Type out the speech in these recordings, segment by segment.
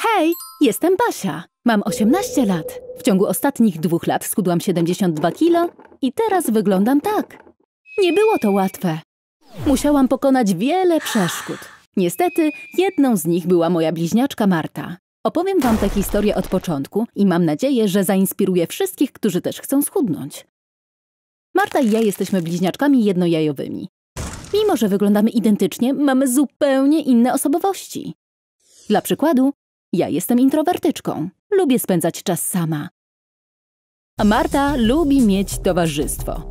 Hej, jestem Basia. Mam 18 lat. W ciągu ostatnich dwóch lat schudłam 72 kilo i teraz wyglądam tak. Nie było to łatwe. Musiałam pokonać wiele przeszkód. Niestety, jedną z nich była moja bliźniaczka Marta. Opowiem wam tę historię od początku i mam nadzieję, że zainspiruje wszystkich, którzy też chcą schudnąć. Marta i ja jesteśmy bliźniaczkami jednojajowymi. Mimo, że wyglądamy identycznie, mamy zupełnie inne osobowości. Dla przykładu, ja jestem introwertyczką. Lubię spędzać czas sama. A Marta lubi mieć towarzystwo.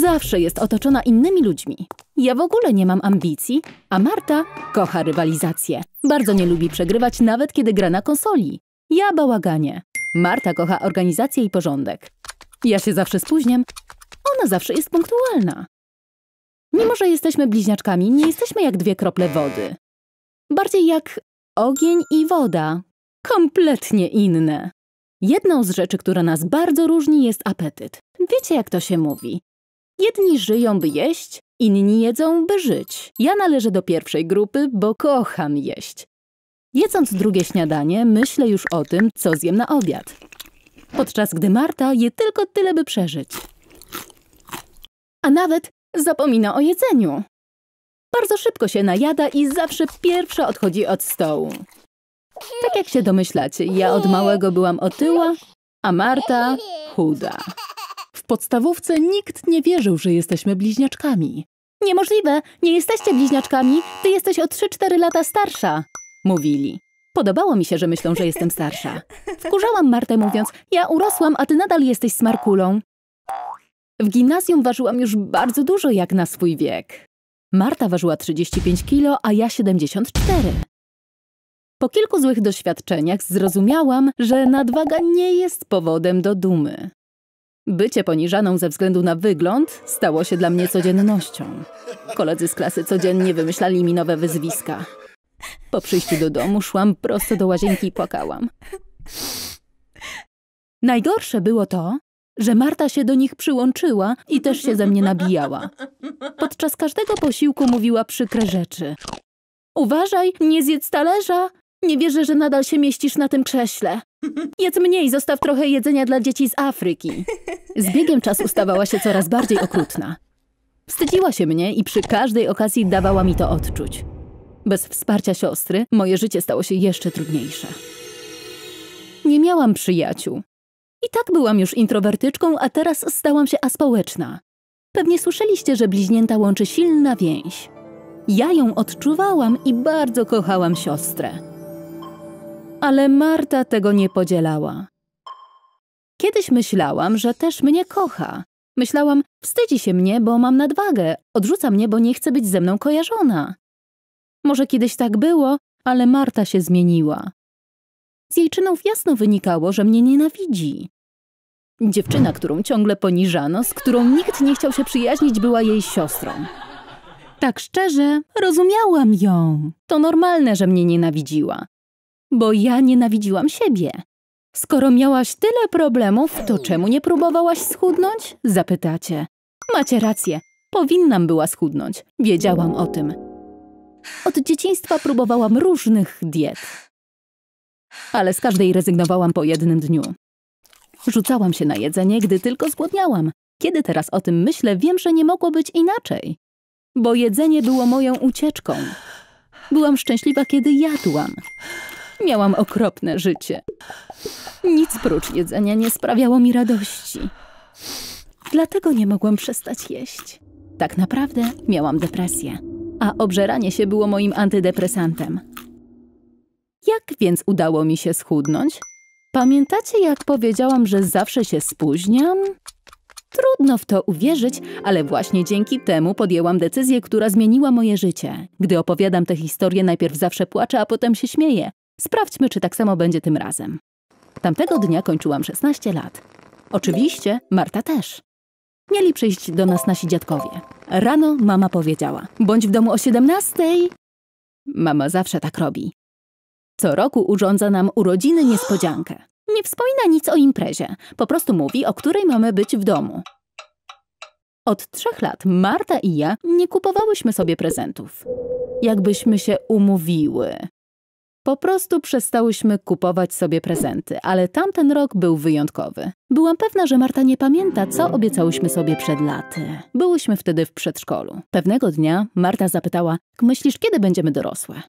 Zawsze jest otoczona innymi ludźmi. Ja w ogóle nie mam ambicji, a Marta kocha rywalizację. Bardzo nie lubi przegrywać, nawet kiedy gra na konsoli. Ja bałaganie. Marta kocha organizację i porządek. Ja się zawsze spóźniam. Ona zawsze jest punktualna. Mimo, że jesteśmy bliźniaczkami, nie jesteśmy jak dwie krople wody. Bardziej jak Ogień i woda. Kompletnie inne. Jedną z rzeczy, która nas bardzo różni, jest apetyt. Wiecie, jak to się mówi. Jedni żyją, by jeść, inni jedzą, by żyć. Ja należę do pierwszej grupy, bo kocham jeść. Jedząc drugie śniadanie, myślę już o tym, co zjem na obiad. Podczas gdy Marta je tylko tyle, by przeżyć. A nawet zapomina o jedzeniu. Bardzo szybko się najada i zawsze pierwsza odchodzi od stołu. Tak jak się domyślacie, ja od małego byłam otyła, a Marta chuda. W podstawówce nikt nie wierzył, że jesteśmy bliźniaczkami. Niemożliwe, nie jesteście bliźniaczkami, ty jesteś o 3-4 lata starsza, mówili. Podobało mi się, że myślą, że jestem starsza. Wkurzałam Martę mówiąc, ja urosłam, a ty nadal jesteś smarkulą. W gimnazjum ważyłam już bardzo dużo jak na swój wiek. Marta ważyła 35 kg, a ja 74. Po kilku złych doświadczeniach zrozumiałam, że nadwaga nie jest powodem do dumy. Bycie poniżaną ze względu na wygląd stało się dla mnie codziennością. Koledzy z klasy codziennie wymyślali mi nowe wyzwiska. Po przyjściu do domu szłam prosto do łazienki i płakałam. Najgorsze było to, że Marta się do nich przyłączyła i też się ze mnie nabijała. Podczas każdego posiłku mówiła przykre rzeczy. Uważaj, nie zjedz talerza! Nie wierzę, że nadal się mieścisz na tym krześle. Jedz mniej, zostaw trochę jedzenia dla dzieci z Afryki. Z biegiem czasu stawała się coraz bardziej okrutna. Wstydziła się mnie i przy każdej okazji dawała mi to odczuć. Bez wsparcia siostry moje życie stało się jeszcze trudniejsze. Nie miałam przyjaciół. I tak byłam już introwertyczką, a teraz stałam się aspołeczna. Pewnie słyszeliście, że bliźnięta łączy silna więź. Ja ją odczuwałam i bardzo kochałam siostrę. Ale Marta tego nie podzielała. Kiedyś myślałam, że też mnie kocha. Myślałam, wstydzi się mnie, bo mam nadwagę, odrzuca mnie, bo nie chce być ze mną kojarzona. Może kiedyś tak było, ale Marta się zmieniła. Z jej czynów jasno wynikało, że mnie nienawidzi. Dziewczyna, którą ciągle poniżano, z którą nikt nie chciał się przyjaźnić, była jej siostrą. Tak szczerze, rozumiałam ją. To normalne, że mnie nienawidziła. Bo ja nienawidziłam siebie. Skoro miałaś tyle problemów, to czemu nie próbowałaś schudnąć? Zapytacie. Macie rację. Powinnam była schudnąć. Wiedziałam o tym. Od dzieciństwa próbowałam różnych diet ale z każdej rezygnowałam po jednym dniu. Rzucałam się na jedzenie, gdy tylko zgłodniałam. Kiedy teraz o tym myślę, wiem, że nie mogło być inaczej. Bo jedzenie było moją ucieczką. Byłam szczęśliwa, kiedy jadłam. Miałam okropne życie. Nic prócz jedzenia nie sprawiało mi radości. Dlatego nie mogłam przestać jeść. Tak naprawdę miałam depresję, a obżeranie się było moim antydepresantem. Jak więc udało mi się schudnąć? Pamiętacie, jak powiedziałam, że zawsze się spóźniam? Trudno w to uwierzyć, ale właśnie dzięki temu podjęłam decyzję, która zmieniła moje życie. Gdy opowiadam tę historię, najpierw zawsze płaczę, a potem się śmieję. Sprawdźmy, czy tak samo będzie tym razem. Tamtego dnia kończyłam 16 lat. Oczywiście Marta też. Mieli przyjść do nas nasi dziadkowie. Rano mama powiedziała: Bądź w domu o 17. Mama zawsze tak robi. Co roku urządza nam urodziny niespodziankę. Nie wspomina nic o imprezie, po prostu mówi, o której mamy być w domu. Od trzech lat Marta i ja nie kupowałyśmy sobie prezentów. Jakbyśmy się umówiły. Po prostu przestałyśmy kupować sobie prezenty, ale tamten rok był wyjątkowy. Byłam pewna, że Marta nie pamięta, co obiecałyśmy sobie przed laty. Byłyśmy wtedy w przedszkolu. Pewnego dnia Marta zapytała, myślisz, kiedy będziemy dorosłe?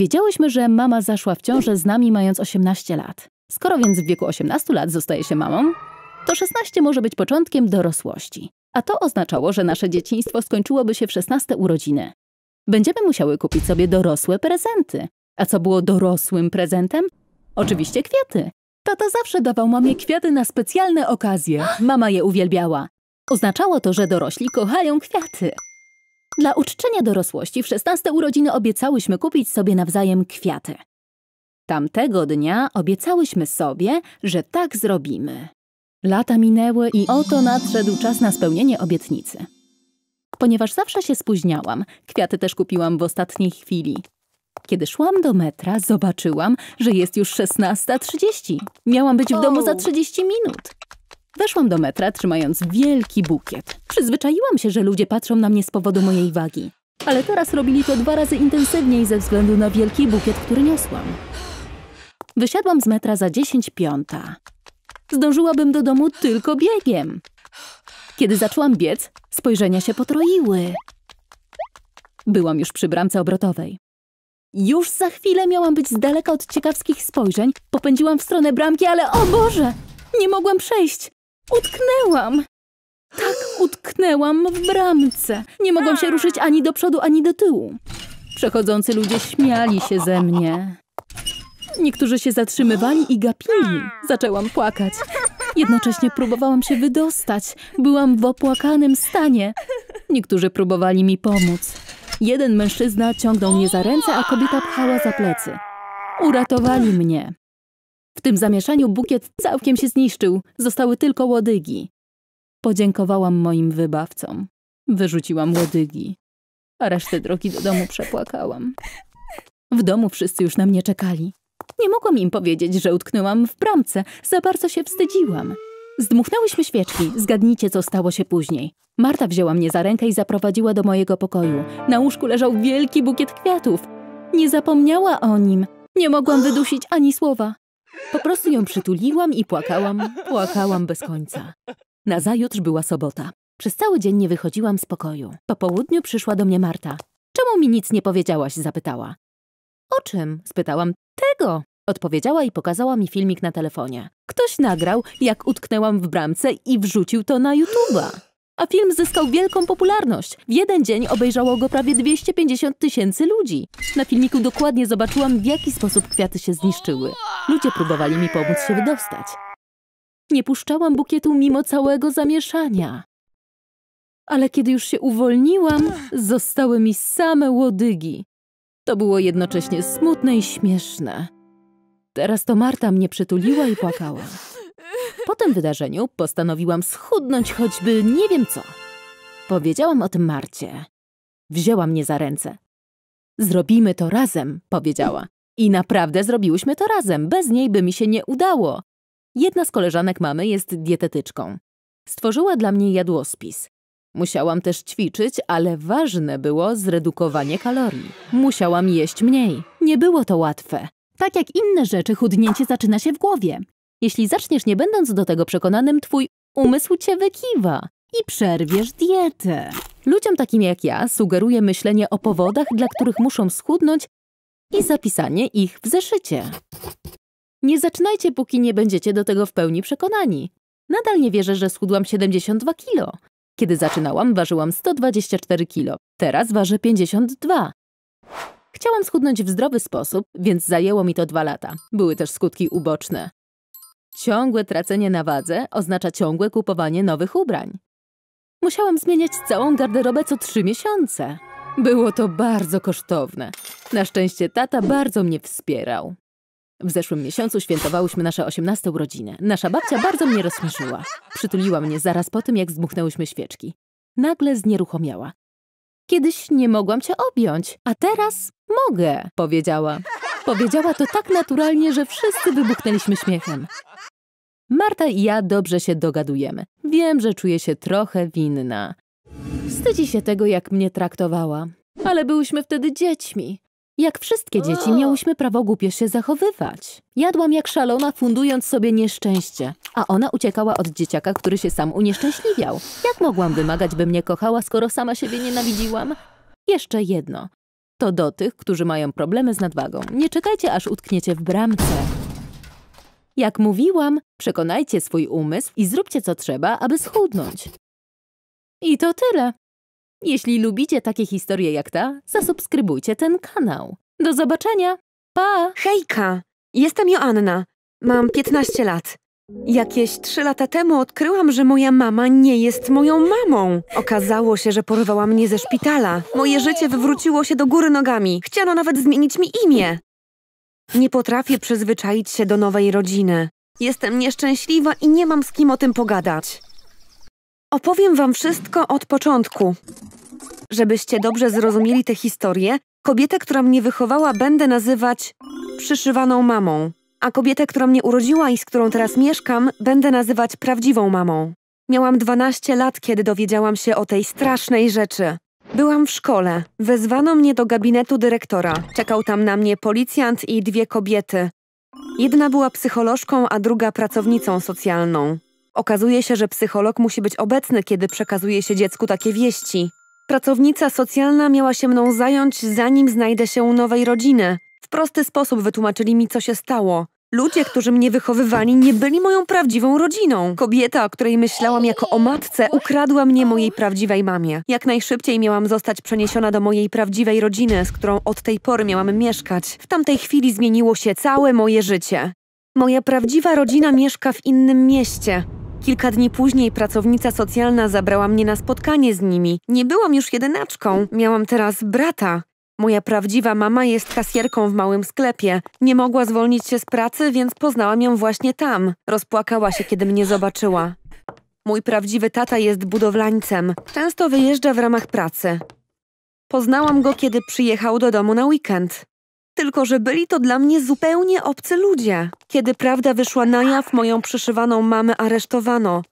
Wiedziałyśmy, że mama zaszła w ciążę z nami mając 18 lat. Skoro więc w wieku 18 lat zostaje się mamą, to 16 może być początkiem dorosłości. A to oznaczało, że nasze dzieciństwo skończyłoby się w 16 urodziny. Będziemy musiały kupić sobie dorosłe prezenty. A co było dorosłym prezentem? Oczywiście kwiaty. Tata zawsze dawał mamie kwiaty na specjalne okazje. Mama je uwielbiała. Oznaczało to, że dorośli kochają kwiaty. Dla uczczenia dorosłości w szesnaste urodziny obiecałyśmy kupić sobie nawzajem kwiaty. Tamtego dnia obiecałyśmy sobie, że tak zrobimy. Lata minęły i oto nadszedł czas na spełnienie obietnicy. Ponieważ zawsze się spóźniałam, kwiaty też kupiłam w ostatniej chwili. Kiedy szłam do metra, zobaczyłam, że jest już 16.30. Miałam być w domu za 30 minut. Weszłam do metra, trzymając wielki bukiet. Przyzwyczaiłam się, że ludzie patrzą na mnie z powodu mojej wagi. Ale teraz robili to dwa razy intensywniej ze względu na wielki bukiet, który niosłam. Wysiadłam z metra za 10 piąta. Zdążyłabym do domu tylko biegiem. Kiedy zaczęłam biec, spojrzenia się potroiły. Byłam już przy bramce obrotowej. Już za chwilę miałam być z daleka od ciekawskich spojrzeń. Popędziłam w stronę bramki, ale o Boże! Nie mogłam przejść. Utknęłam! Tak, utknęłam w bramce. Nie mogłam się ruszyć ani do przodu, ani do tyłu. Przechodzący ludzie śmiali się ze mnie. Niektórzy się zatrzymywali i gapili. Zaczęłam płakać. Jednocześnie próbowałam się wydostać. Byłam w opłakanym stanie. Niektórzy próbowali mi pomóc. Jeden mężczyzna ciągnął mnie za ręce, a kobieta pchała za plecy. Uratowali mnie. W tym zamieszaniu bukiet całkiem się zniszczył, zostały tylko łodygi. Podziękowałam moim wybawcom. Wyrzuciłam łodygi, a resztę drogi do domu przepłakałam. W domu wszyscy już na mnie czekali. Nie mogłam im powiedzieć, że utknęłam w bramce, za bardzo się wstydziłam. Zdmuchnęłyśmy świeczki, zgadnijcie co stało się później. Marta wzięła mnie za rękę i zaprowadziła do mojego pokoju. Na łóżku leżał wielki bukiet kwiatów. Nie zapomniała o nim. Nie mogłam wydusić ani słowa. Po prostu ją przytuliłam i płakałam, płakałam bez końca. Nazajutrz była sobota. Przez cały dzień nie wychodziłam z pokoju. Po południu przyszła do mnie Marta. Czemu mi nic nie powiedziałaś? zapytała. O czym? spytałam. Tego! Odpowiedziała i pokazała mi filmik na telefonie. Ktoś nagrał, jak utknęłam w bramce i wrzucił to na YouTube'a a film zyskał wielką popularność. W jeden dzień obejrzało go prawie 250 tysięcy ludzi. Na filmiku dokładnie zobaczyłam, w jaki sposób kwiaty się zniszczyły. Ludzie próbowali mi pomóc się wydostać. Nie puszczałam bukietu mimo całego zamieszania. Ale kiedy już się uwolniłam, zostały mi same łodygi. To było jednocześnie smutne i śmieszne. Teraz to Marta mnie przytuliła i płakała. Po tym wydarzeniu postanowiłam schudnąć choćby nie wiem co. Powiedziałam o tym Marcie. Wzięła mnie za ręce. Zrobimy to razem, powiedziała. I naprawdę zrobiłyśmy to razem, bez niej by mi się nie udało. Jedna z koleżanek mamy jest dietetyczką. Stworzyła dla mnie jadłospis. Musiałam też ćwiczyć, ale ważne było zredukowanie kalorii. Musiałam jeść mniej. Nie było to łatwe. Tak jak inne rzeczy, chudnięcie zaczyna się w głowie. Jeśli zaczniesz nie będąc do tego przekonanym, twój umysł cię wykiwa i przerwiesz dietę. Ludziom takim jak ja sugeruję myślenie o powodach, dla których muszą schudnąć i zapisanie ich w zeszycie. Nie zaczynajcie, póki nie będziecie do tego w pełni przekonani. Nadal nie wierzę, że schudłam 72 kilo. Kiedy zaczynałam, ważyłam 124 kilo. Teraz ważę 52. Chciałam schudnąć w zdrowy sposób, więc zajęło mi to dwa lata. Były też skutki uboczne. Ciągłe tracenie na wadze oznacza ciągłe kupowanie nowych ubrań. Musiałam zmieniać całą garderobę co trzy miesiące. Było to bardzo kosztowne. Na szczęście tata bardzo mnie wspierał. W zeszłym miesiącu świętowałyśmy nasze 18 urodziny. Nasza babcia bardzo mnie rozśmieszyła. Przytuliła mnie zaraz po tym, jak zdmuchnęłyśmy świeczki. Nagle znieruchomiała. Kiedyś nie mogłam cię objąć, a teraz mogę, powiedziała. Powiedziała to tak naturalnie, że wszyscy wybuchnęliśmy śmiechem. Marta i ja dobrze się dogadujemy. Wiem, że czuję się trochę winna. Wstydzi się tego, jak mnie traktowała. Ale byłyśmy wtedy dziećmi. Jak wszystkie dzieci miałyśmy prawo głupio się zachowywać. Jadłam jak szalona, fundując sobie nieszczęście. A ona uciekała od dzieciaka, który się sam unieszczęśliwiał. Jak mogłam wymagać, by mnie kochała, skoro sama siebie nienawidziłam? Jeszcze jedno to do tych, którzy mają problemy z nadwagą. Nie czekajcie, aż utkniecie w bramce. Jak mówiłam, przekonajcie swój umysł i zróbcie co trzeba, aby schudnąć. I to tyle. Jeśli lubicie takie historie jak ta, zasubskrybujcie ten kanał. Do zobaczenia! Pa! Hejka! Jestem Joanna. Mam 15 lat. Jakieś trzy lata temu odkryłam, że moja mama nie jest moją mamą. Okazało się, że porwała mnie ze szpitala. Moje życie wywróciło się do góry nogami. Chciano nawet zmienić mi imię. Nie potrafię przyzwyczaić się do nowej rodziny. Jestem nieszczęśliwa i nie mam z kim o tym pogadać. Opowiem wam wszystko od początku. Żebyście dobrze zrozumieli tę historię, kobietę, która mnie wychowała, będę nazywać przyszywaną mamą. A kobietę, która mnie urodziła i z którą teraz mieszkam, będę nazywać prawdziwą mamą. Miałam 12 lat, kiedy dowiedziałam się o tej strasznej rzeczy. Byłam w szkole. Wezwano mnie do gabinetu dyrektora. Czekał tam na mnie policjant i dwie kobiety. Jedna była psycholożką, a druga pracownicą socjalną. Okazuje się, że psycholog musi być obecny, kiedy przekazuje się dziecku takie wieści. Pracownica socjalna miała się mną zająć, zanim znajdę się u nowej rodziny prosty sposób wytłumaczyli mi, co się stało. Ludzie, którzy mnie wychowywali, nie byli moją prawdziwą rodziną. Kobieta, o której myślałam jako o matce, ukradła mnie mojej prawdziwej mamie. Jak najszybciej miałam zostać przeniesiona do mojej prawdziwej rodziny, z którą od tej pory miałam mieszkać. W tamtej chwili zmieniło się całe moje życie. Moja prawdziwa rodzina mieszka w innym mieście. Kilka dni później pracownica socjalna zabrała mnie na spotkanie z nimi. Nie byłam już jedynaczką, miałam teraz brata. Moja prawdziwa mama jest kasjerką w małym sklepie. Nie mogła zwolnić się z pracy, więc poznałam ją właśnie tam. Rozpłakała się, kiedy mnie zobaczyła. Mój prawdziwy tata jest budowlańcem. Często wyjeżdża w ramach pracy. Poznałam go, kiedy przyjechał do domu na weekend. Tylko, że byli to dla mnie zupełnie obcy ludzie. Kiedy prawda wyszła na jaw, moją przyszywaną mamę aresztowano.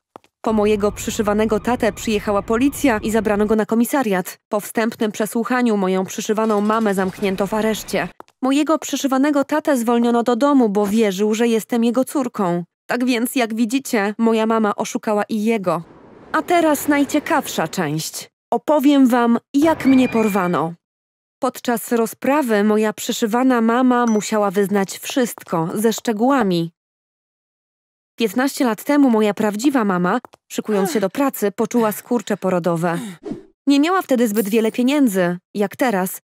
Po mojego przyszywanego tatę przyjechała policja i zabrano go na komisariat. Po wstępnym przesłuchaniu moją przyszywaną mamę zamknięto w areszcie. Mojego przyszywanego tatę zwolniono do domu, bo wierzył, że jestem jego córką. Tak więc, jak widzicie, moja mama oszukała i jego. A teraz najciekawsza część. Opowiem wam, jak mnie porwano. Podczas rozprawy moja przyszywana mama musiała wyznać wszystko, ze szczegółami, 15 lat temu moja prawdziwa mama, szykując się do pracy, poczuła skurcze porodowe. Nie miała wtedy zbyt wiele pieniędzy, jak teraz,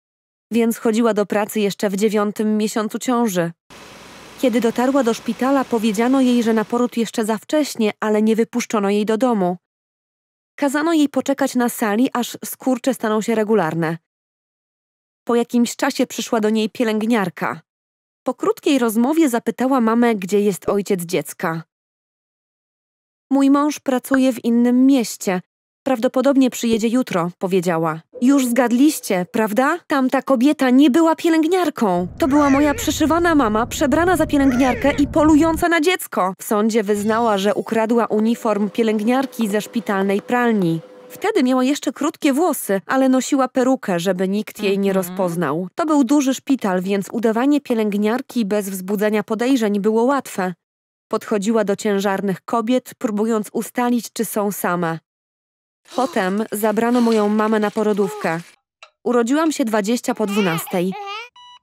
więc chodziła do pracy jeszcze w dziewiątym miesiącu ciąży. Kiedy dotarła do szpitala, powiedziano jej, że na poród jeszcze za wcześnie, ale nie wypuszczono jej do domu. Kazano jej poczekać na sali, aż skurcze staną się regularne. Po jakimś czasie przyszła do niej pielęgniarka. Po krótkiej rozmowie zapytała mamę, gdzie jest ojciec dziecka. Mój mąż pracuje w innym mieście. Prawdopodobnie przyjedzie jutro, powiedziała. Już zgadliście, prawda? Tamta kobieta nie była pielęgniarką. To była moja przyszywana mama, przebrana za pielęgniarkę i polująca na dziecko. W sądzie wyznała, że ukradła uniform pielęgniarki ze szpitalnej pralni. Wtedy miała jeszcze krótkie włosy, ale nosiła perukę, żeby nikt jej nie mhm. rozpoznał. To był duży szpital, więc udawanie pielęgniarki bez wzbudzenia podejrzeń było łatwe podchodziła do ciężarnych kobiet, próbując ustalić, czy są same. Potem zabrano moją mamę na porodówkę. Urodziłam się 20 po 12.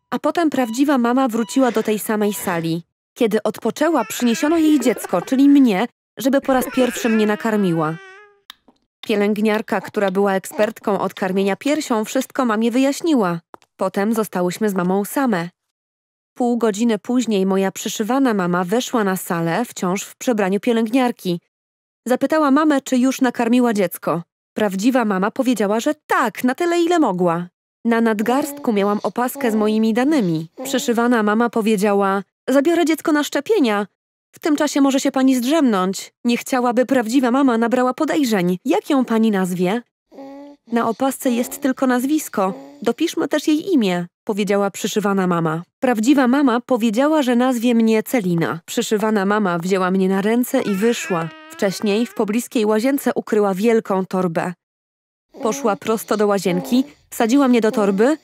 A potem prawdziwa mama wróciła do tej samej sali. Kiedy odpoczęła, przyniesiono jej dziecko, czyli mnie, żeby po raz pierwszy mnie nakarmiła. Pielęgniarka, która była ekspertką od karmienia piersią, wszystko mamie wyjaśniła. Potem zostałyśmy z mamą same. Pół godziny później moja przyszywana mama weszła na salę, wciąż w przebraniu pielęgniarki. Zapytała mamę, czy już nakarmiła dziecko. Prawdziwa mama powiedziała, że tak, na tyle ile mogła. Na nadgarstku miałam opaskę z moimi danymi. Przyszywana mama powiedziała: Zabiorę dziecko na szczepienia. W tym czasie może się pani zdrzemnąć. Nie chciałaby prawdziwa mama nabrała podejrzeń. Jak ją pani nazwie? Na opasce jest tylko nazwisko. Dopiszmy też jej imię, powiedziała przyszywana mama. Prawdziwa mama powiedziała, że nazwie mnie Celina. Przyszywana mama wzięła mnie na ręce i wyszła. Wcześniej w pobliskiej łazience ukryła wielką torbę. Poszła prosto do łazienki, wsadziła mnie do torby,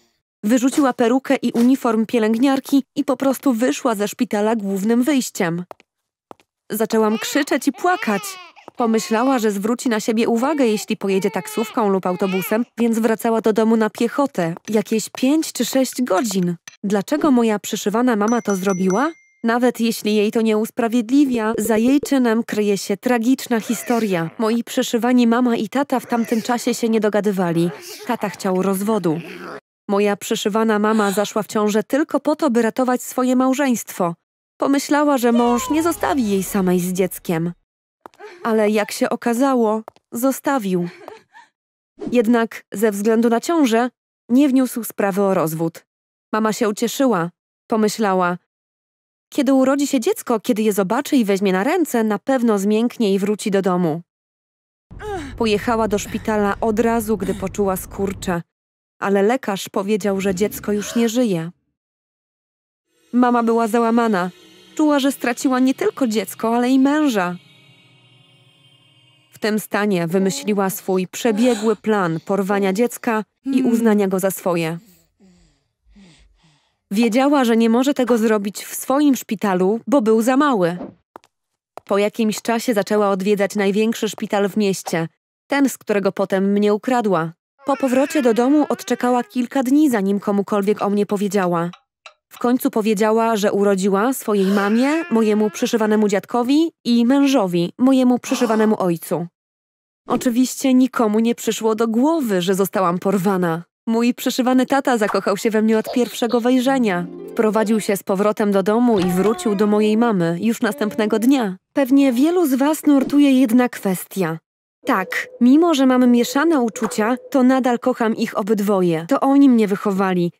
wyrzuciła perukę i uniform pielęgniarki i po prostu wyszła ze szpitala głównym wyjściem. Zaczęłam krzyczeć i płakać. Pomyślała, że zwróci na siebie uwagę, jeśli pojedzie taksówką lub autobusem, więc wracała do domu na piechotę, jakieś pięć czy sześć godzin. Dlaczego moja przyszywana mama to zrobiła? Nawet jeśli jej to nie usprawiedliwia, za jej czynem kryje się tragiczna historia. Moi przyszywani mama i tata w tamtym czasie się nie dogadywali. Tata chciał rozwodu. Moja przyszywana mama zaszła w ciążę tylko po to, by ratować swoje małżeństwo. Pomyślała, że mąż nie zostawi jej samej z dzieckiem ale jak się okazało, zostawił. Jednak ze względu na ciążę nie wniósł sprawy o rozwód. Mama się ucieszyła. Pomyślała, kiedy urodzi się dziecko, kiedy je zobaczy i weźmie na ręce, na pewno zmięknie i wróci do domu. Pojechała do szpitala od razu, gdy poczuła skurcze, ale lekarz powiedział, że dziecko już nie żyje. Mama była załamana. Czuła, że straciła nie tylko dziecko, ale i męża. W tym stanie wymyśliła swój przebiegły plan porwania dziecka i uznania go za swoje. Wiedziała, że nie może tego zrobić w swoim szpitalu, bo był za mały. Po jakimś czasie zaczęła odwiedzać największy szpital w mieście, ten, z którego potem mnie ukradła. Po powrocie do domu odczekała kilka dni, zanim komukolwiek o mnie powiedziała. W końcu powiedziała, że urodziła swojej mamie, mojemu przyszywanemu dziadkowi i mężowi, mojemu przyszywanemu ojcu. Oczywiście nikomu nie przyszło do głowy, że zostałam porwana. Mój przyszywany tata zakochał się we mnie od pierwszego wejrzenia. Wprowadził się z powrotem do domu i wrócił do mojej mamy już następnego dnia. Pewnie wielu z was nurtuje jedna kwestia. Tak, mimo że mamy mieszane uczucia, to nadal kocham ich obydwoje. To oni mnie wychowali,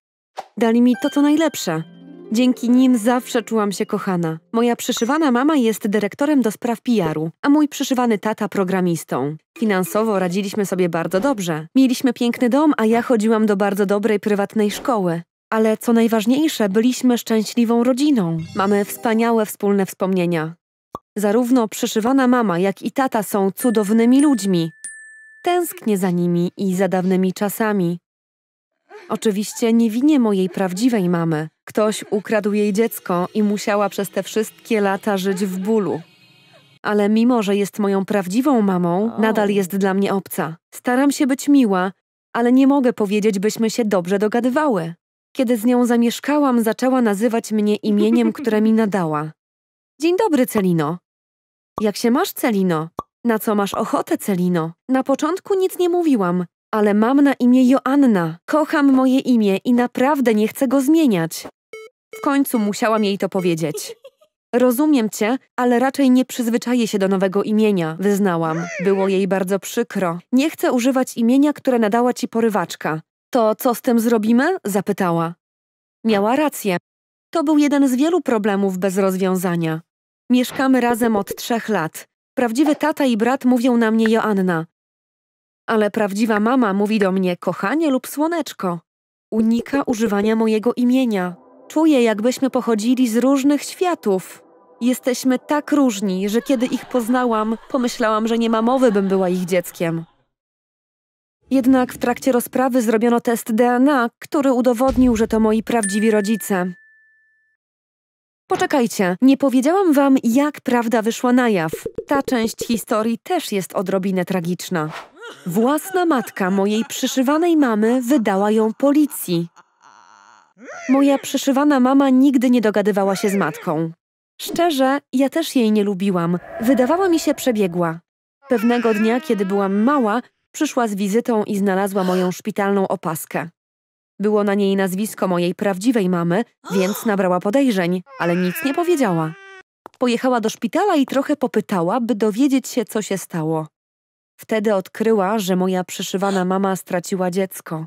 Dali mi to, co najlepsze. Dzięki nim zawsze czułam się kochana. Moja przyszywana mama jest dyrektorem do spraw PR-u, a mój przyszywany tata programistą. Finansowo radziliśmy sobie bardzo dobrze. Mieliśmy piękny dom, a ja chodziłam do bardzo dobrej prywatnej szkoły. Ale co najważniejsze, byliśmy szczęśliwą rodziną. Mamy wspaniałe wspólne wspomnienia. Zarówno przyszywana mama, jak i tata są cudownymi ludźmi. Tęsknię za nimi i za dawnymi czasami. Oczywiście nie winię mojej prawdziwej mamy. Ktoś ukradł jej dziecko i musiała przez te wszystkie lata żyć w bólu. Ale mimo, że jest moją prawdziwą mamą, nadal jest dla mnie obca. Staram się być miła, ale nie mogę powiedzieć, byśmy się dobrze dogadywały. Kiedy z nią zamieszkałam, zaczęła nazywać mnie imieniem, które mi nadała. Dzień dobry, Celino. Jak się masz, Celino? Na co masz ochotę, Celino? Na początku nic nie mówiłam, ale mam na imię Joanna. Kocham moje imię i naprawdę nie chcę go zmieniać. W końcu musiałam jej to powiedzieć. Rozumiem cię, ale raczej nie przyzwyczaję się do nowego imienia, wyznałam. Było jej bardzo przykro. Nie chcę używać imienia, które nadała ci porywaczka. To co z tym zrobimy? zapytała. Miała rację. To był jeden z wielu problemów bez rozwiązania. Mieszkamy razem od trzech lat. Prawdziwy tata i brat mówią na mnie Joanna ale prawdziwa mama mówi do mnie kochanie lub słoneczko. Unika używania mojego imienia. Czuję, jakbyśmy pochodzili z różnych światów. Jesteśmy tak różni, że kiedy ich poznałam, pomyślałam, że nie ma mowy, bym była ich dzieckiem. Jednak w trakcie rozprawy zrobiono test DNA, który udowodnił, że to moi prawdziwi rodzice. Poczekajcie, nie powiedziałam wam, jak prawda wyszła na jaw. Ta część historii też jest odrobinę tragiczna. Własna matka mojej przyszywanej mamy wydała ją policji. Moja przyszywana mama nigdy nie dogadywała się z matką. Szczerze, ja też jej nie lubiłam. Wydawała mi się przebiegła. Pewnego dnia, kiedy byłam mała, przyszła z wizytą i znalazła moją szpitalną opaskę. Było na niej nazwisko mojej prawdziwej mamy, więc nabrała podejrzeń, ale nic nie powiedziała. Pojechała do szpitala i trochę popytała, by dowiedzieć się, co się stało. Wtedy odkryła, że moja przyszywana mama straciła dziecko.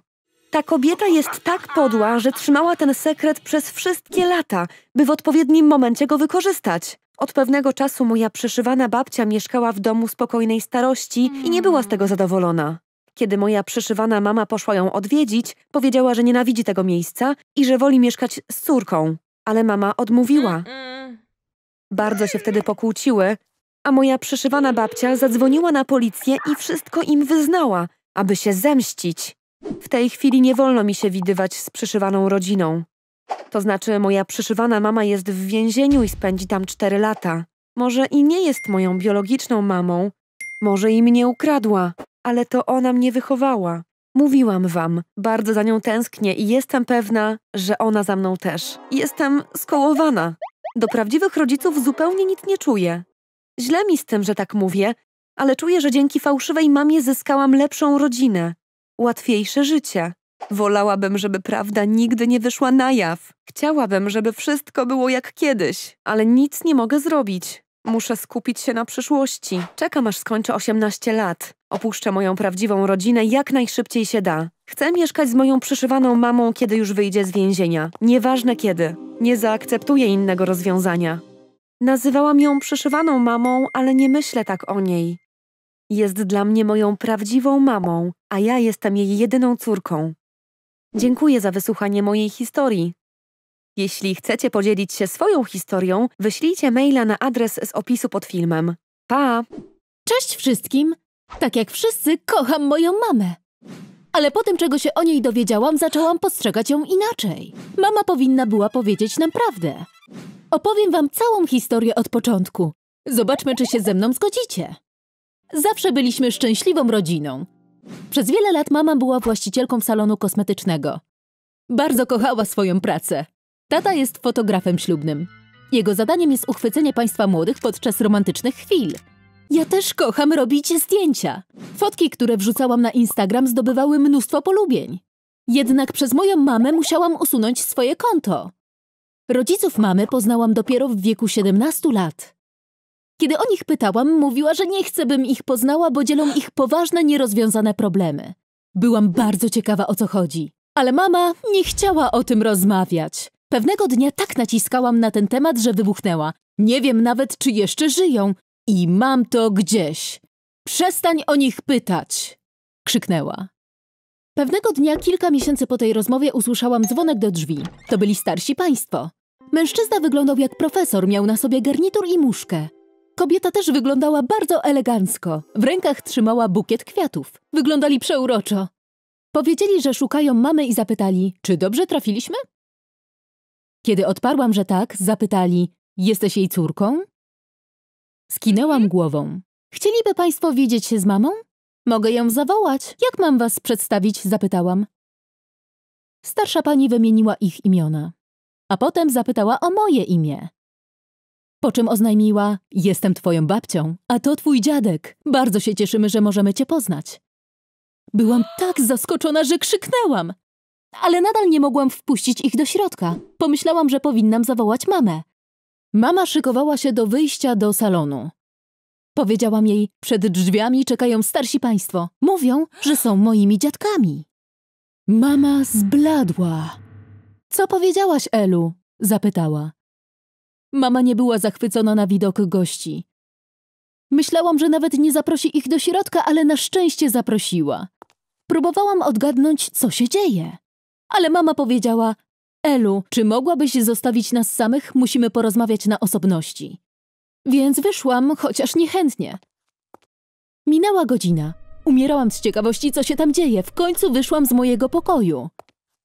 Ta kobieta jest tak podła, że trzymała ten sekret przez wszystkie lata, by w odpowiednim momencie go wykorzystać. Od pewnego czasu moja przyszywana babcia mieszkała w domu spokojnej starości i nie była z tego zadowolona. Kiedy moja przyszywana mama poszła ją odwiedzić, powiedziała, że nienawidzi tego miejsca i że woli mieszkać z córką, ale mama odmówiła. Bardzo się wtedy pokłóciły, a moja przyszywana babcia zadzwoniła na policję i wszystko im wyznała, aby się zemścić. W tej chwili nie wolno mi się widywać z przyszywaną rodziną. To znaczy, moja przyszywana mama jest w więzieniu i spędzi tam cztery lata. Może i nie jest moją biologiczną mamą, może i mnie ukradła, ale to ona mnie wychowała. Mówiłam wam, bardzo za nią tęsknię i jestem pewna, że ona za mną też. Jestem skołowana. Do prawdziwych rodziców zupełnie nic nie czuję. Źle mi z tym, że tak mówię, ale czuję, że dzięki fałszywej mamie zyskałam lepszą rodzinę, łatwiejsze życie. Wolałabym, żeby prawda nigdy nie wyszła na jaw. Chciałabym, żeby wszystko było jak kiedyś, ale nic nie mogę zrobić. Muszę skupić się na przyszłości. Czekam aż skończę 18 lat. Opuszczę moją prawdziwą rodzinę jak najszybciej się da. Chcę mieszkać z moją przyszywaną mamą, kiedy już wyjdzie z więzienia. Nieważne kiedy. Nie zaakceptuję innego rozwiązania. Nazywałam ją przeszywaną mamą, ale nie myślę tak o niej. Jest dla mnie moją prawdziwą mamą, a ja jestem jej jedyną córką. Dziękuję za wysłuchanie mojej historii. Jeśli chcecie podzielić się swoją historią, wyślijcie maila na adres z opisu pod filmem. Pa! Cześć wszystkim! Tak jak wszyscy, kocham moją mamę. Ale po tym, czego się o niej dowiedziałam, zaczęłam postrzegać ją inaczej. Mama powinna była powiedzieć nam prawdę. Opowiem wam całą historię od początku. Zobaczmy, czy się ze mną zgodzicie. Zawsze byliśmy szczęśliwą rodziną. Przez wiele lat mama była właścicielką salonu kosmetycznego. Bardzo kochała swoją pracę. Tata jest fotografem ślubnym. Jego zadaniem jest uchwycenie państwa młodych podczas romantycznych chwil. Ja też kocham robić zdjęcia. Fotki, które wrzucałam na Instagram zdobywały mnóstwo polubień. Jednak przez moją mamę musiałam usunąć swoje konto. Rodziców mamy poznałam dopiero w wieku 17 lat. Kiedy o nich pytałam, mówiła, że nie chcę, bym ich poznała, bo dzielą ich poważne, nierozwiązane problemy. Byłam bardzo ciekawa, o co chodzi. Ale mama nie chciała o tym rozmawiać. Pewnego dnia tak naciskałam na ten temat, że wybuchnęła. Nie wiem nawet, czy jeszcze żyją. I mam to gdzieś. Przestań o nich pytać! Krzyknęła. Pewnego dnia, kilka miesięcy po tej rozmowie, usłyszałam dzwonek do drzwi. To byli starsi państwo. Mężczyzna wyglądał jak profesor, miał na sobie garnitur i muszkę. Kobieta też wyglądała bardzo elegancko. W rękach trzymała bukiet kwiatów. Wyglądali przeuroczo. Powiedzieli, że szukają mamy i zapytali, czy dobrze trafiliśmy? Kiedy odparłam, że tak, zapytali, jesteś jej córką? Skinęłam mhm. głową. Chcieliby państwo widzieć się z mamą? Mogę ją zawołać. Jak mam was przedstawić? Zapytałam. Starsza pani wymieniła ich imiona a potem zapytała o moje imię. Po czym oznajmiła, jestem twoją babcią, a to twój dziadek. Bardzo się cieszymy, że możemy cię poznać. Byłam tak zaskoczona, że krzyknęłam. Ale nadal nie mogłam wpuścić ich do środka. Pomyślałam, że powinnam zawołać mamę. Mama szykowała się do wyjścia do salonu. Powiedziałam jej, przed drzwiami czekają starsi państwo. Mówią, że są moimi dziadkami. Mama zbladła. Co powiedziałaś, Elu? zapytała. Mama nie była zachwycona na widok gości. Myślałam, że nawet nie zaprosi ich do środka, ale na szczęście zaprosiła. Próbowałam odgadnąć, co się dzieje. Ale mama powiedziała, Elu, czy mogłabyś zostawić nas samych? Musimy porozmawiać na osobności. Więc wyszłam, chociaż niechętnie. Minęła godzina. Umierałam z ciekawości, co się tam dzieje. W końcu wyszłam z mojego pokoju.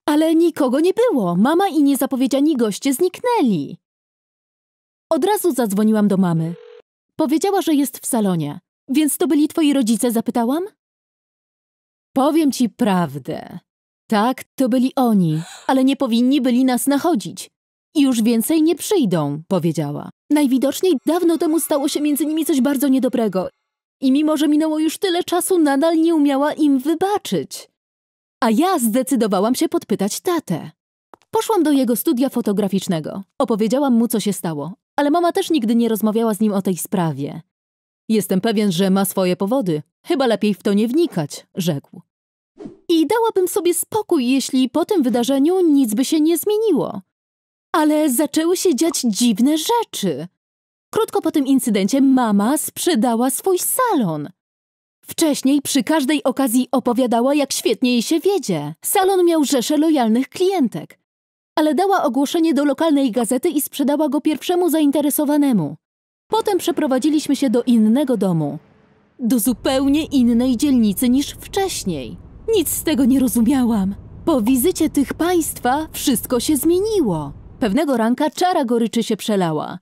Ale nikogo nie było. Mama i niezapowiedziani goście zniknęli. Od razu zadzwoniłam do mamy. Powiedziała, że jest w salonie. Więc to byli twoi rodzice, zapytałam? Powiem ci prawdę. Tak, to byli oni, ale nie powinni byli nas nachodzić. I już więcej nie przyjdą, powiedziała. Najwidoczniej dawno temu stało się między nimi coś bardzo niedobrego. I mimo, że minęło już tyle czasu, nadal nie umiała im wybaczyć a ja zdecydowałam się podpytać tatę. Poszłam do jego studia fotograficznego. Opowiedziałam mu, co się stało, ale mama też nigdy nie rozmawiała z nim o tej sprawie. Jestem pewien, że ma swoje powody. Chyba lepiej w to nie wnikać, rzekł. I dałabym sobie spokój, jeśli po tym wydarzeniu nic by się nie zmieniło. Ale zaczęły się dziać dziwne rzeczy. Krótko po tym incydencie mama sprzedała swój salon. Wcześniej przy każdej okazji opowiadała, jak świetnie jej się wiedzie. Salon miał rzesze lojalnych klientek. Ale dała ogłoszenie do lokalnej gazety i sprzedała go pierwszemu zainteresowanemu. Potem przeprowadziliśmy się do innego domu. Do zupełnie innej dzielnicy niż wcześniej. Nic z tego nie rozumiałam. Po wizycie tych państwa wszystko się zmieniło. Pewnego ranka czara goryczy się przelała.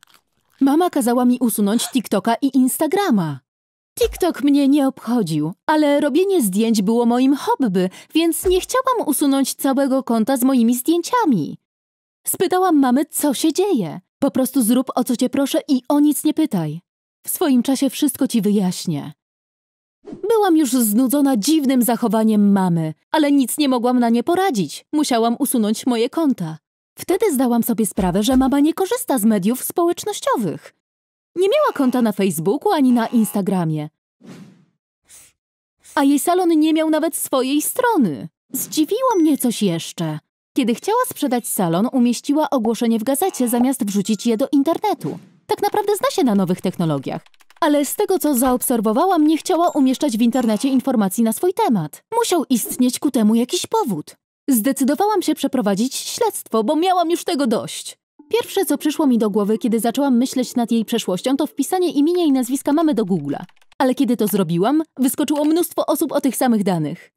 Mama kazała mi usunąć TikToka i Instagrama. TikTok mnie nie obchodził, ale robienie zdjęć było moim hobby, więc nie chciałam usunąć całego konta z moimi zdjęciami. Spytałam mamy, co się dzieje. Po prostu zrób o co cię proszę i o nic nie pytaj. W swoim czasie wszystko ci wyjaśnię. Byłam już znudzona dziwnym zachowaniem mamy, ale nic nie mogłam na nie poradzić. Musiałam usunąć moje konta. Wtedy zdałam sobie sprawę, że mama nie korzysta z mediów społecznościowych. Nie miała konta na Facebooku ani na Instagramie. A jej salon nie miał nawet swojej strony. Zdziwiło mnie coś jeszcze. Kiedy chciała sprzedać salon, umieściła ogłoszenie w gazecie zamiast wrzucić je do internetu. Tak naprawdę zna się na nowych technologiach. Ale z tego, co zaobserwowałam, nie chciała umieszczać w internecie informacji na swój temat. Musiał istnieć ku temu jakiś powód. Zdecydowałam się przeprowadzić śledztwo, bo miałam już tego dość. Pierwsze, co przyszło mi do głowy, kiedy zaczęłam myśleć nad jej przeszłością, to wpisanie imienia i nazwiska mamy do Google'a. Ale kiedy to zrobiłam, wyskoczyło mnóstwo osób o tych samych danych.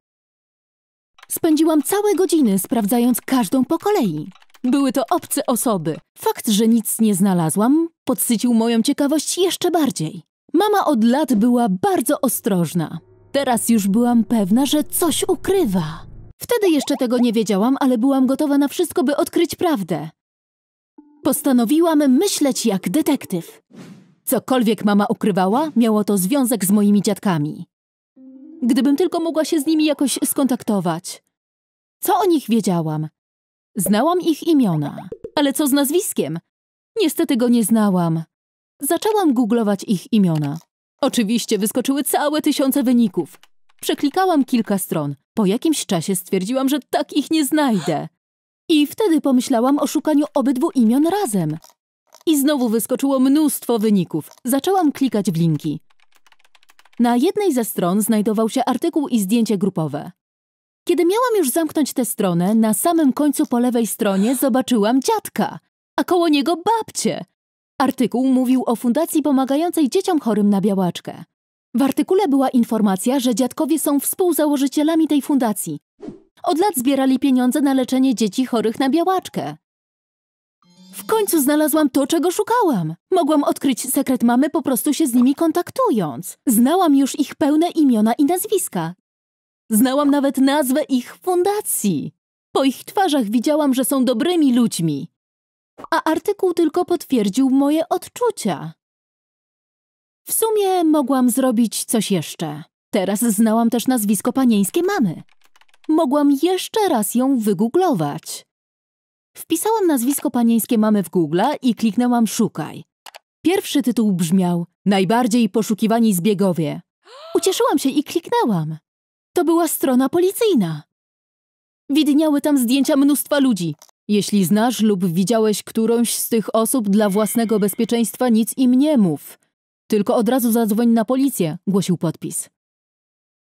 Spędziłam całe godziny sprawdzając każdą po kolei. Były to obce osoby. Fakt, że nic nie znalazłam, podsycił moją ciekawość jeszcze bardziej. Mama od lat była bardzo ostrożna. Teraz już byłam pewna, że coś ukrywa. Wtedy jeszcze tego nie wiedziałam, ale byłam gotowa na wszystko, by odkryć prawdę. Postanowiłam myśleć jak detektyw. Cokolwiek mama ukrywała, miało to związek z moimi dziadkami. Gdybym tylko mogła się z nimi jakoś skontaktować. Co o nich wiedziałam? Znałam ich imiona, ale co z nazwiskiem? Niestety go nie znałam. Zaczęłam googlować ich imiona. Oczywiście wyskoczyły całe tysiące wyników. Przeklikałam kilka stron. Po jakimś czasie stwierdziłam, że tak ich nie znajdę. I wtedy pomyślałam o szukaniu obydwu imion razem. I znowu wyskoczyło mnóstwo wyników. Zaczęłam klikać w linki. Na jednej ze stron znajdował się artykuł i zdjęcie grupowe. Kiedy miałam już zamknąć tę stronę, na samym końcu po lewej stronie zobaczyłam dziadka, a koło niego babcie. Artykuł mówił o fundacji pomagającej dzieciom chorym na białaczkę. W artykule była informacja, że dziadkowie są współzałożycielami tej fundacji. Od lat zbierali pieniądze na leczenie dzieci chorych na białaczkę. W końcu znalazłam to, czego szukałam. Mogłam odkryć sekret mamy po prostu się z nimi kontaktując. Znałam już ich pełne imiona i nazwiska. Znałam nawet nazwę ich fundacji. Po ich twarzach widziałam, że są dobrymi ludźmi. A artykuł tylko potwierdził moje odczucia. W sumie mogłam zrobić coś jeszcze. Teraz znałam też nazwisko panieńskie mamy mogłam jeszcze raz ją wygooglować. Wpisałam nazwisko panieńskie mamy w Google i kliknęłam szukaj. Pierwszy tytuł brzmiał Najbardziej poszukiwani zbiegowie. Ucieszyłam się i kliknęłam. To była strona policyjna. Widniały tam zdjęcia mnóstwa ludzi. Jeśli znasz lub widziałeś którąś z tych osób dla własnego bezpieczeństwa, nic im nie mów. Tylko od razu zadzwoń na policję, głosił podpis.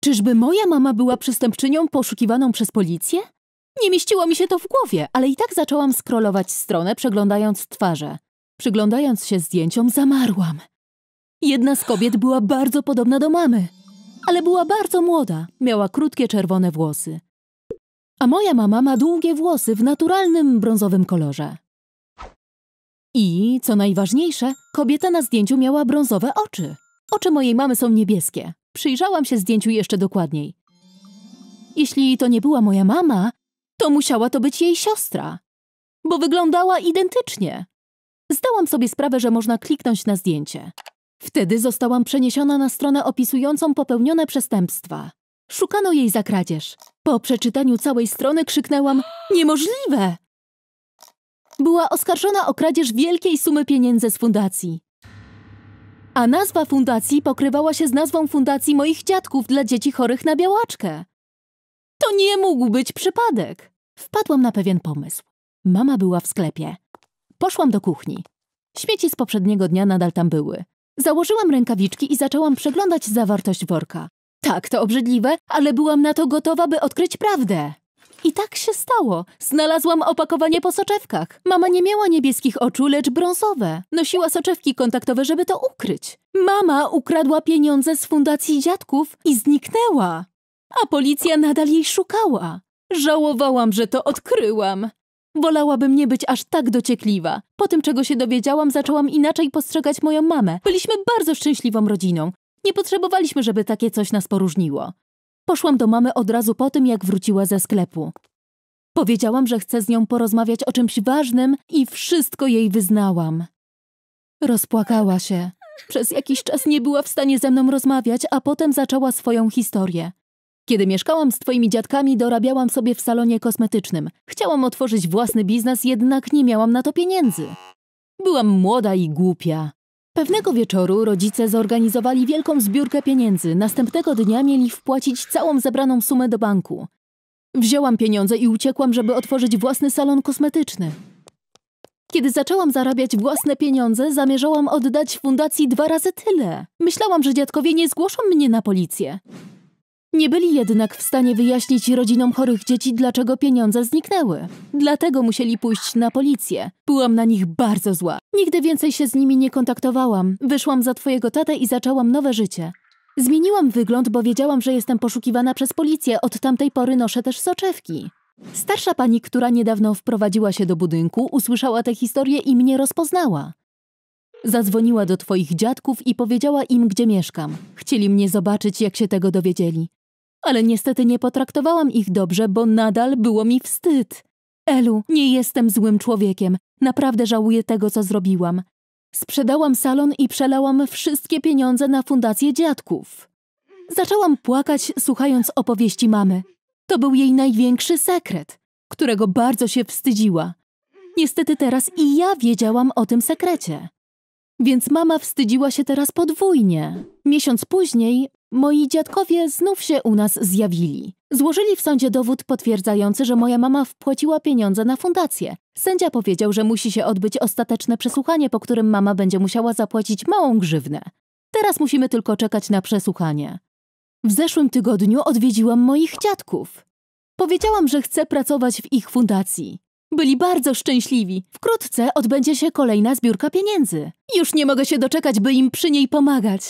Czyżby moja mama była przestępczynią poszukiwaną przez policję? Nie mieściło mi się to w głowie, ale i tak zaczęłam skrolować stronę, przeglądając twarze. Przyglądając się zdjęciom, zamarłam. Jedna z kobiet była bardzo podobna do mamy, ale była bardzo młoda, miała krótkie czerwone włosy. A moja mama ma długie włosy w naturalnym brązowym kolorze. I, co najważniejsze, kobieta na zdjęciu miała brązowe oczy. Oczy mojej mamy są niebieskie. Przyjrzałam się zdjęciu jeszcze dokładniej. Jeśli to nie była moja mama, to musiała to być jej siostra, bo wyglądała identycznie. Zdałam sobie sprawę, że można kliknąć na zdjęcie. Wtedy zostałam przeniesiona na stronę opisującą popełnione przestępstwa. Szukano jej za kradzież. Po przeczytaniu całej strony krzyknęłam Niemożliwe! Była oskarżona o kradzież wielkiej sumy pieniędzy z fundacji. A nazwa fundacji pokrywała się z nazwą fundacji moich dziadków dla dzieci chorych na białaczkę. To nie mógł być przypadek. Wpadłam na pewien pomysł. Mama była w sklepie. Poszłam do kuchni. Śmieci z poprzedniego dnia nadal tam były. Założyłam rękawiczki i zaczęłam przeglądać zawartość worka. Tak, to obrzydliwe, ale byłam na to gotowa, by odkryć prawdę. I tak się stało. Znalazłam opakowanie po soczewkach. Mama nie miała niebieskich oczu, lecz brązowe. Nosiła soczewki kontaktowe, żeby to ukryć. Mama ukradła pieniądze z fundacji dziadków i zniknęła. A policja nadal jej szukała. Żałowałam, że to odkryłam. Wolałabym nie być aż tak dociekliwa. Po tym, czego się dowiedziałam, zaczęłam inaczej postrzegać moją mamę. Byliśmy bardzo szczęśliwą rodziną. Nie potrzebowaliśmy, żeby takie coś nas poróżniło. Poszłam do mamy od razu po tym, jak wróciła ze sklepu. Powiedziałam, że chcę z nią porozmawiać o czymś ważnym i wszystko jej wyznałam. Rozpłakała się. Przez jakiś czas nie była w stanie ze mną rozmawiać, a potem zaczęła swoją historię. Kiedy mieszkałam z twoimi dziadkami, dorabiałam sobie w salonie kosmetycznym. Chciałam otworzyć własny biznes, jednak nie miałam na to pieniędzy. Byłam młoda i głupia. Pewnego wieczoru rodzice zorganizowali wielką zbiórkę pieniędzy. Następnego dnia mieli wpłacić całą zebraną sumę do banku. Wzięłam pieniądze i uciekłam, żeby otworzyć własny salon kosmetyczny. Kiedy zaczęłam zarabiać własne pieniądze, zamierzałam oddać fundacji dwa razy tyle. Myślałam, że dziadkowie nie zgłoszą mnie na policję. Nie byli jednak w stanie wyjaśnić rodzinom chorych dzieci, dlaczego pieniądze zniknęły. Dlatego musieli pójść na policję. Byłam na nich bardzo zła. Nigdy więcej się z nimi nie kontaktowałam. Wyszłam za twojego tatę i zaczęłam nowe życie. Zmieniłam wygląd, bo wiedziałam, że jestem poszukiwana przez policję. Od tamtej pory noszę też soczewki. Starsza pani, która niedawno wprowadziła się do budynku, usłyszała tę historię i mnie rozpoznała. Zadzwoniła do twoich dziadków i powiedziała im, gdzie mieszkam. Chcieli mnie zobaczyć, jak się tego dowiedzieli ale niestety nie potraktowałam ich dobrze, bo nadal było mi wstyd. Elu, nie jestem złym człowiekiem. Naprawdę żałuję tego, co zrobiłam. Sprzedałam salon i przelałam wszystkie pieniądze na fundację dziadków. Zaczęłam płakać, słuchając opowieści mamy. To był jej największy sekret, którego bardzo się wstydziła. Niestety teraz i ja wiedziałam o tym sekrecie. Więc mama wstydziła się teraz podwójnie. Miesiąc później Moi dziadkowie znów się u nas zjawili. Złożyli w sądzie dowód potwierdzający, że moja mama wpłaciła pieniądze na fundację. Sędzia powiedział, że musi się odbyć ostateczne przesłuchanie, po którym mama będzie musiała zapłacić małą grzywnę. Teraz musimy tylko czekać na przesłuchanie. W zeszłym tygodniu odwiedziłam moich dziadków. Powiedziałam, że chcę pracować w ich fundacji. Byli bardzo szczęśliwi. Wkrótce odbędzie się kolejna zbiórka pieniędzy. Już nie mogę się doczekać, by im przy niej pomagać.